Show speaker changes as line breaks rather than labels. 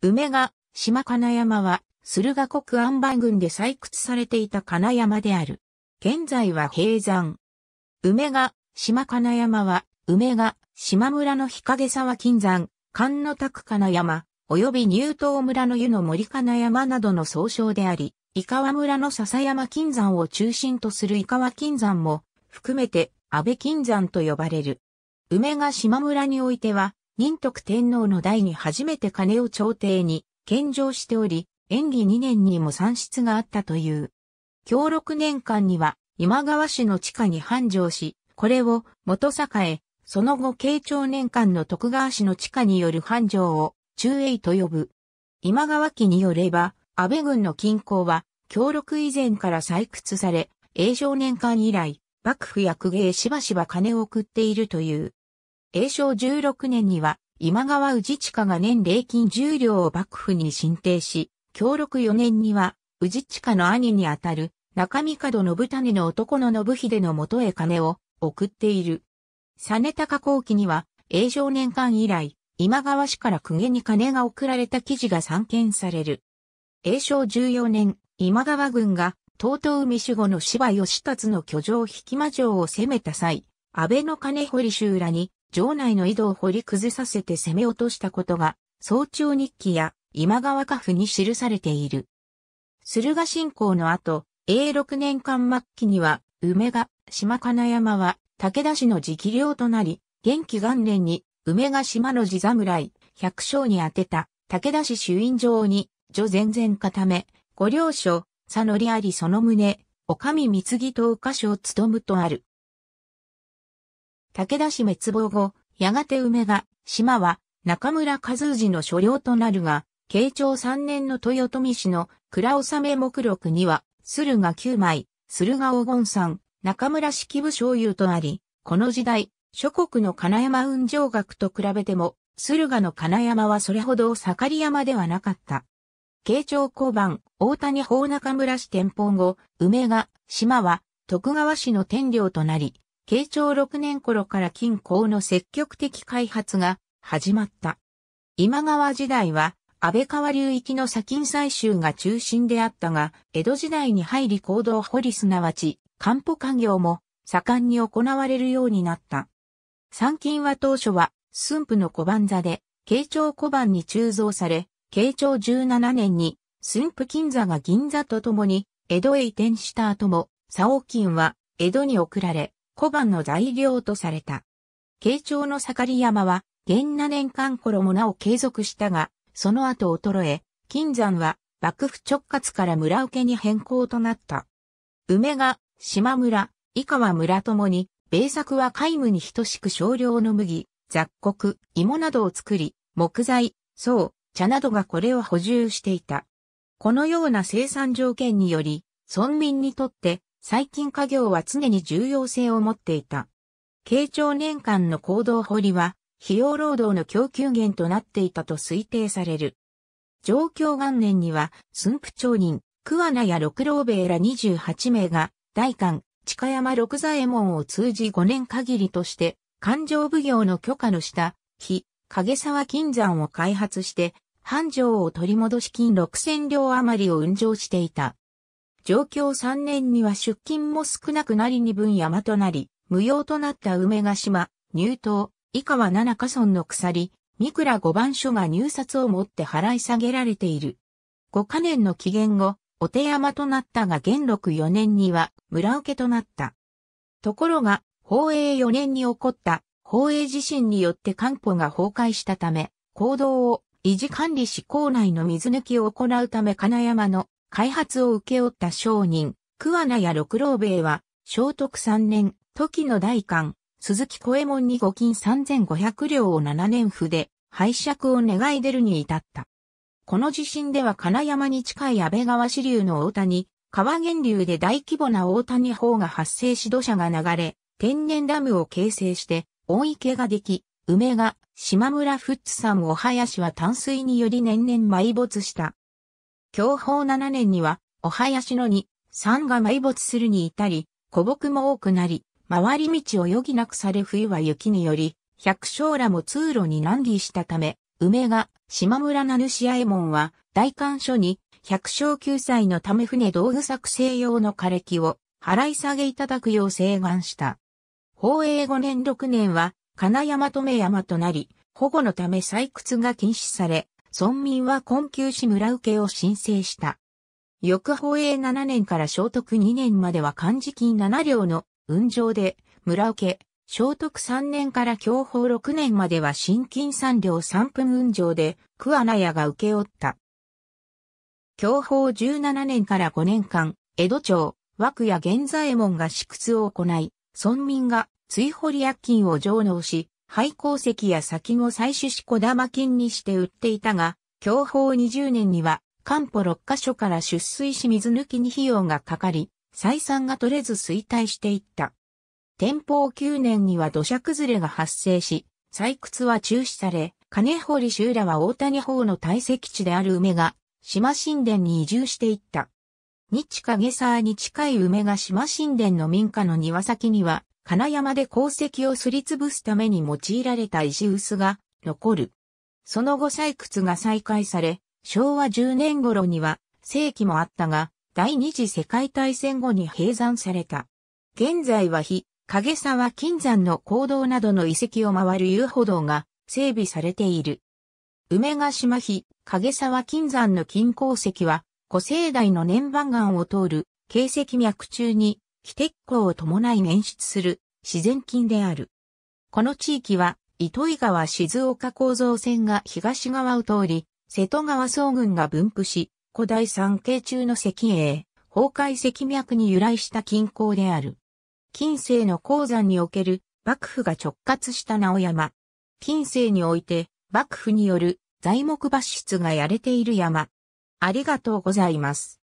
梅が、島金山は、駿河国安番郡で採掘されていた金山である。現在は閉山。梅が、島金山は、梅が、島村の日陰沢金山、神野拓金山、及び入東村の湯の森金山などの総称であり、伊川村の笹山金山を中心とする伊川金山も、含めて、安倍金山と呼ばれる。梅が島村においては、仁徳天皇の代に初めて金を朝廷に献上しており、演技2年にも産出があったという。協6年間には今川氏の地下に繁盛し、これを元栄、その後慶長年間の徳川氏の地下による繁盛を中英と呼ぶ。今川家によれば、安倍軍の均衡は、協力以前から採掘され、永少年間以来、幕府や公芸しばしば金を送っているという。永正16年には、今川氏下が年礼金10両を幕府に申請し、協力4年には、氏下の兄にあたる、中見門信種の男の信秀のもとへ金を送っている。実高後期には、永正年間以来、今川氏から公家に金が送られた記事が散見される。永正14年、今川軍が、東東海守護の芝義達の居城引間城を攻めた際、安倍の金堀州らに、城内の井戸を掘り崩させて攻め落としたことが、早朝日記や今川家譜に記されている。駿河信仰の後、永禄年間末期には、梅が、島金山は、武田氏の直領となり、元気元年に、梅が島の地侍、百姓に宛てた、武田氏主院状に、女全然固め、御領所、佐則ありその旨、お上貢木と歌所を務むとある。武田氏滅亡後、やがて梅が、島は、中村和氏の所領となるが、慶長3年の豊臣氏の倉納目録には、駿河9枚、駿河黄金山、中村式部醤油とあり、この時代、諸国の金山雲上学と比べても、駿河の金山はそれほど盛り山ではなかった。慶長交番、大谷法中村市天本後、梅が、島は、徳川氏の天領となり、慶長6年頃から金鉱の積極的開発が始まった。今川時代は安倍川流域の砂金採集が中心であったが、江戸時代に入り行動掘りすなわち、漢方官業も盛んに行われるようになった。参勤は当初は駿府の小判座で、慶長小判に鋳造され、慶長17年に駿府金座が銀座とともに江戸へ移転した後も、佐王金は江戸に送られ、小判の材料とされた。慶長の盛り山は、元那年間頃もなお継続したが、その後衰え、金山は幕府直轄から村受けに変更となった。梅が、島村、伊川村ともに、米作は皆無に等しく少量の麦、雑穀、芋などを作り、木材、層、茶などがこれを補充していた。このような生産条件により、村民にとって最近家業は常に重要性を持っていた。慶長年間の行動掘りは、費用労働の供給源となっていたと推定される。状況元年には、駿府町人、桑名や六郎兵衛ら28名が、大官、近山六左衛門を通じ5年限りとして、勘定奉行の許可の下、非、影沢金山を開発して、繁盛を取り戻し金6000両余りを運上していた。上京3年には出勤も少なくなり二分山となり、無用となった梅ヶ島、入島、以下は七ヶ村の鎖、三倉五番所が入札をもって払い下げられている。五カ年の期限後、お手山となったが元禄四年には村受けとなった。ところが、宝永4年に起こった宝永地震によって官保が崩壊したため、行動を維持管理し校内の水抜きを行うため金山の開発を請け負った商人、桑名や六郎兵衛は、聖徳三年、時の大官、鈴木小右衛門に五金三千五百両を七年筆、で、拝借を願い出るに至った。この地震では金山に近い安倍川支流の大谷、川源流で大規模な大谷砲が発生し土砂が流れ、天然ダムを形成して、大池ができ、梅が、島村富津山お林は淡水により年々埋没した。享保七年には、お囃子のに、山が埋没するに至り、古木も多くなり、回り道を余儀なくされ冬は雪により、百姓らも通路に難儀したため、梅が島村名主右衛門は大官所に百姓救済のため船道具作成用の枯れ木を払い下げいただくよう請願した。宝永五年六年は金山止山となり、保護のため採掘が禁止され、村民は困窮し村受けを申請した。翌法営7年から聖徳2年までは漢字金7両の運上で、村受け、聖徳3年から享保6年までは新金3両3分運上で、桑名屋が受け負った。享保17年から5年間、江戸町、枠や源左衛門が支屈を行い、村民が追掘薬金を上納し、廃鉱石や先後採取し小玉金にして売っていたが、享保20年には、漢方6カ所から出水し水抜きに費用がかかり、採算が取れず衰退していった。天保9年には土砂崩れが発生し、採掘は中止され、金堀修らは大谷法の堆積地である梅が、島神殿に移住していった。日影沢に近い梅が島神殿の民家の庭先には、金山で鉱石をすりつぶすために用いられた石臼が残る。その後採掘が再開され、昭和10年頃には世紀もあったが、第二次世界大戦後に閉山された。現在は非、影沢金山の坑道などの遺跡を回る遊歩道が整備されている。梅ヶ島日影沢金山の金鉱石は、古生代の年番岩を通る、形石脈中に非鉄鋼を伴い捻出する自然菌である。この地域は、糸魚川静岡構造線が東側を通り、瀬戸川総群が分布し、古代三系中の石英、崩壊石脈に由来した近郊である。近世の鉱山における幕府が直轄した直山。近世において幕府による材木抜出がやれている山。ありがとうございます。